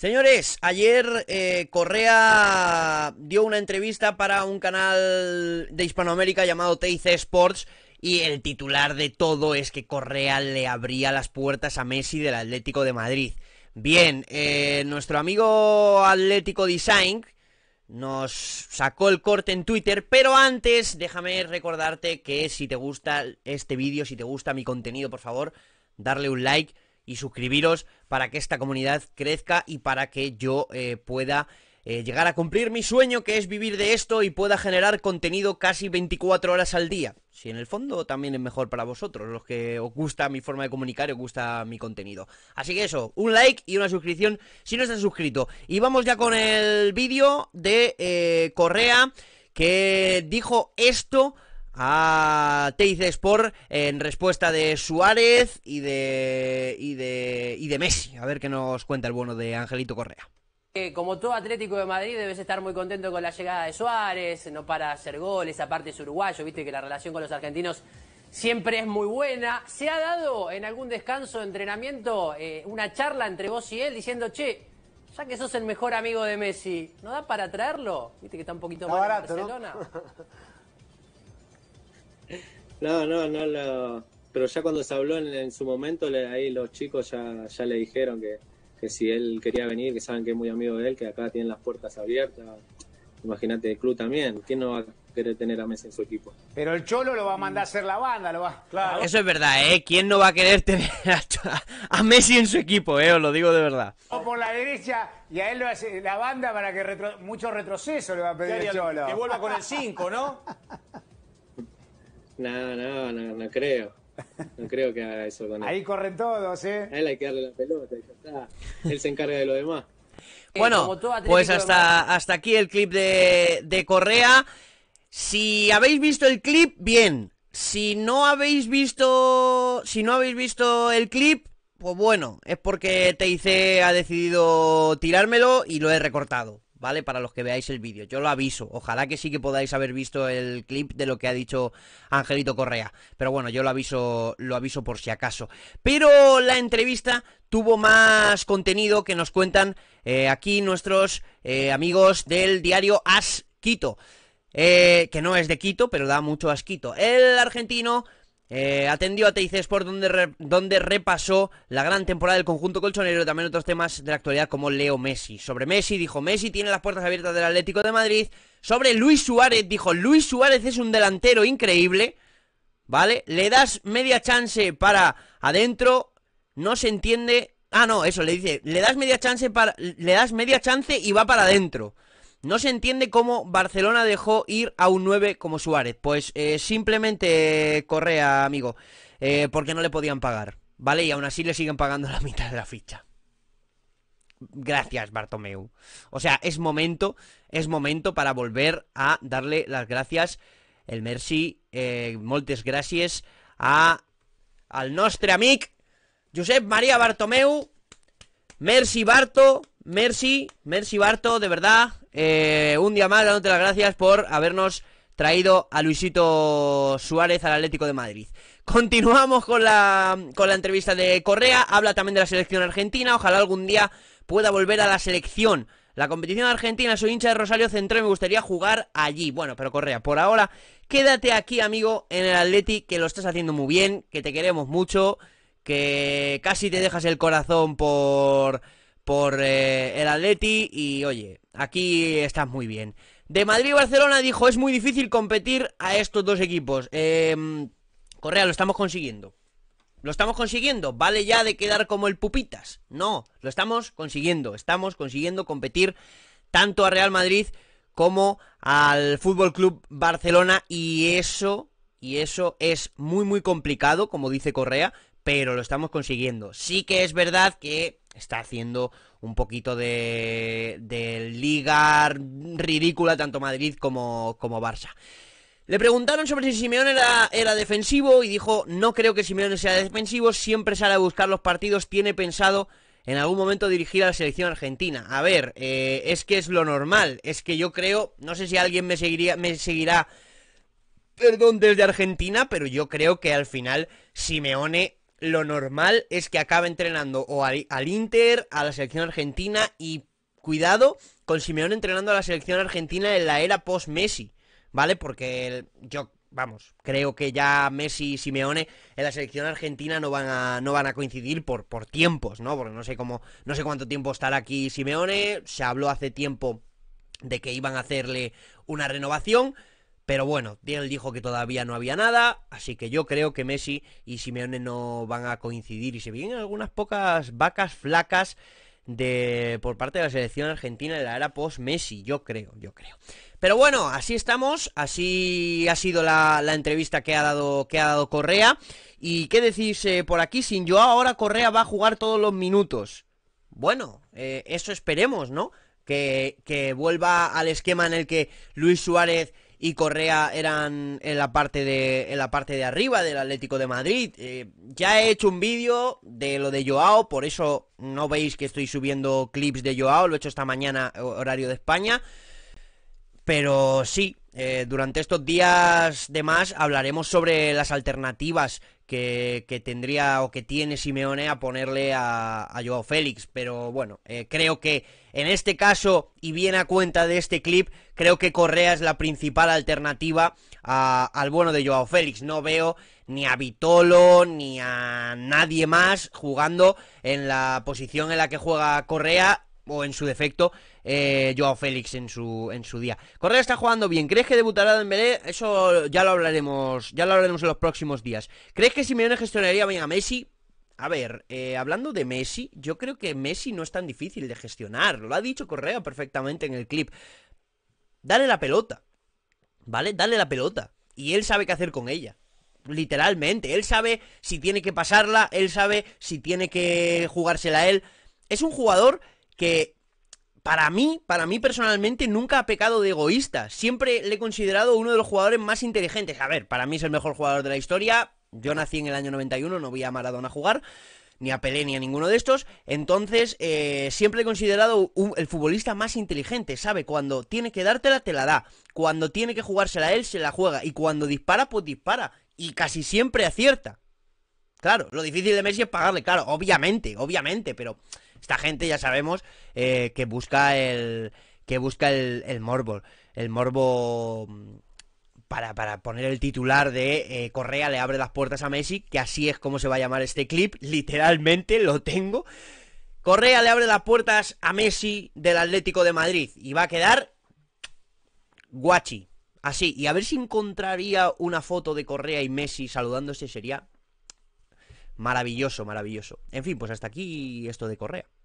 Señores, ayer eh, Correa dio una entrevista para un canal de Hispanoamérica llamado TIC Sports y el titular de todo es que Correa le abría las puertas a Messi del Atlético de Madrid. Bien, eh, nuestro amigo Atlético Design nos sacó el corte en Twitter, pero antes déjame recordarte que si te gusta este vídeo, si te gusta mi contenido, por favor, darle un like y suscribiros para que esta comunidad crezca y para que yo eh, pueda eh, llegar a cumplir mi sueño que es vivir de esto y pueda generar contenido casi 24 horas al día. Si en el fondo también es mejor para vosotros, los que os gusta mi forma de comunicar y os gusta mi contenido. Así que eso, un like y una suscripción si no estás suscrito. Y vamos ya con el vídeo de eh, Correa que dijo esto a dices Sport en respuesta de Suárez y de, y de, y de Messi. A ver qué nos cuenta el bueno de Angelito Correa. Como todo Atlético de Madrid debes estar muy contento con la llegada de Suárez, no para hacer goles, aparte es uruguayo, viste que la relación con los argentinos siempre es muy buena. ¿Se ha dado en algún descanso, de entrenamiento, eh, una charla entre vos y él diciendo, che, ya que sos el mejor amigo de Messi, ¿no da para traerlo? Viste que está un poquito más en Barcelona. ¿no? No, no, no lo. Pero ya cuando se habló en, su momento, le, ahí los chicos ya, ya le dijeron que, que, si él quería venir, que saben que es muy amigo de él, que acá tienen las puertas abiertas. Imagínate, el club también. ¿Quién no va a querer tener a Messi en su equipo? Pero el Cholo lo va a mandar a hacer la banda, lo va. Claro. Eso es verdad, ¿eh? ¿Quién no va a querer tener a, Messi en su equipo, eh? Os lo digo de verdad. O por la derecha y a él hace la banda para que mucho retroceso le va a pedir el Cholo. Que vuelva con el 5, ¿no? No, no, no, no creo. No creo que haga eso con Ahí corren todos, ¿eh? él hay que darle la pelota Él se encarga de lo demás. Eh, bueno, pues hasta, hasta aquí el clip de, de Correa. Si habéis visto el clip, bien. Si no habéis visto. Si no habéis visto el clip, pues bueno, es porque TIC ha decidido tirármelo y lo he recortado. ¿vale? Para los que veáis el vídeo, yo lo aviso. Ojalá que sí que podáis haber visto el clip de lo que ha dicho Angelito Correa. Pero bueno, yo lo aviso, lo aviso por si acaso. Pero la entrevista tuvo más contenido que nos cuentan eh, aquí nuestros eh, amigos del diario Asquito. Eh, que no es de Quito, pero da mucho asquito. El argentino eh, atendió a TIC por donde, donde repasó la gran temporada del conjunto colchonero y también otros temas de la actualidad como Leo Messi. Sobre Messi dijo Messi tiene las puertas abiertas del Atlético de Madrid. Sobre Luis Suárez dijo Luis Suárez es un delantero increíble. ¿Vale? Le das media chance para adentro. No se entiende. Ah, no, eso le dice. Le das media chance para. Le das media chance y va para adentro. No se entiende cómo Barcelona dejó ir a un 9 como Suárez. Pues eh, simplemente eh, Correa, amigo, eh, porque no le podían pagar, ¿vale? Y aún así le siguen pagando la mitad de la ficha. Gracias, Bartomeu. O sea, es momento, es momento para volver a darle las gracias, el merci, moltes gracias a, al nostre amic Josep María Bartomeu. Merci Barto, Merci, merci Barto, de verdad, eh, un día más dándote las gracias por habernos traído a Luisito Suárez al Atlético de Madrid. Continuamos con la, con la entrevista de Correa, habla también de la selección argentina, ojalá algún día pueda volver a la selección. La competición argentina, soy hincha de Rosario Centro y me gustaría jugar allí. Bueno, pero Correa, por ahora, quédate aquí, amigo, en el Atleti, que lo estás haciendo muy bien, que te queremos mucho, que casi te dejas el corazón por por eh, el Atleti y oye, aquí estás muy bien. De Madrid y Barcelona dijo, es muy difícil competir a estos dos equipos. Em, Correa, lo estamos consiguiendo. Lo estamos consiguiendo. Vale ya de quedar como el pupitas. No, lo estamos consiguiendo. Estamos consiguiendo competir tanto a Real Madrid como al Fútbol Club Barcelona y eso y eso es muy muy complicado, como dice Correa, pero lo estamos consiguiendo. Sí que es verdad que está haciendo un poquito de, de liga ridícula tanto Madrid como, como Barça. Le preguntaron sobre si Simeone era, era, defensivo y dijo, no creo que Simeone sea defensivo, siempre sale a buscar los partidos, tiene pensado en algún momento dirigir a la selección argentina. A ver, eh, es que es lo normal, es que yo creo, no sé si alguien me, seguiría, me seguirá, perdón, desde Argentina, pero yo creo que al final Simeone lo normal es que acabe entrenando al, Inter, a la selección argentina y cuidado con Simeone entrenando a la selección argentina en la era post-Messi, ¿vale? Porque yo, vamos, creo que ya Messi y Simeone en la selección argentina no van a, no van a coincidir por, por tiempos, ¿no? Porque no sé cómo, no sé cuánto tiempo estará aquí Simeone, se habló hace tiempo de que iban a hacerle una renovación, pero bueno, él dijo que todavía no había nada, así que yo creo que Messi y Simeone no van a coincidir y se vienen algunas pocas vacas flacas de por parte de la selección argentina de la era post Messi, yo creo, yo creo. Pero bueno, así estamos, así ha sido la, entrevista que ha dado que ha dado Correa y qué decís eh, por aquí sin yo ahora Correa va a jugar todos los minutos. Bueno, eh, eso esperemos, ¿no? que vuelva al esquema en el que Luis Suárez y Correa eran en la parte de, la parte de arriba del Atlético de Madrid. Eh, ya he hecho un vídeo de lo de Joao, por eso no veis que estoy subiendo clips de Joao, lo he hecho esta mañana horario de España. Pero sí, eh, durante estos días de más hablaremos sobre las alternativas que, tendría o que tiene Simeone a ponerle a, Joao Félix. Pero bueno, eh, creo que en este caso, y bien a cuenta de este clip, creo que Correa es la principal alternativa al bueno de Joao Félix. No veo ni a Vitolo ni a nadie más jugando en la posición en la que juega Correa o en su defecto eh, Joao Félix en su, en su día. Correa está jugando bien. ¿Crees que debutará Dembélé? Eso ya lo hablaremos, ya lo hablaremos en los próximos días. ¿Crees que Simeone gestionaría bien a Messi? A ver, eh, hablando de Messi, yo creo que Messi no es tan difícil de gestionar. Lo ha dicho Correa perfectamente en el clip. Dale la pelota. ¿Vale? Dale la pelota. Y él sabe qué hacer con ella. Literalmente. Él sabe si tiene que pasarla. Él sabe si tiene que jugársela a él. Es un jugador que para mí, para mí personalmente, nunca ha pecado de egoísta. Siempre le he considerado uno de los jugadores más inteligentes. A ver, para mí es el mejor jugador de la historia. Yo nací en el año 91, no vi a Maradona jugar, ni a Pelé, ni a ninguno de estos. Entonces, eh, siempre he considerado el futbolista más inteligente, ¿sabe? Cuando tiene que dártela, te la da. Cuando tiene que jugársela él, se la juega. Y cuando dispara, pues dispara. Y casi siempre acierta. Claro, lo difícil de Messi es pagarle, claro, obviamente, obviamente, pero esta gente ya sabemos eh, que busca el que busca el, morbo, el morbo mm, para, poner el titular de eh, Correa le abre las puertas a Messi, que así es como se va a llamar este clip, literalmente lo tengo. Correa le abre las puertas a Messi del Atlético de Madrid y va a quedar guachi. Así, y a ver si encontraría una foto de Correa y Messi saludándose sería Maravilloso, maravilloso. En fin, pues hasta aquí esto de Correa.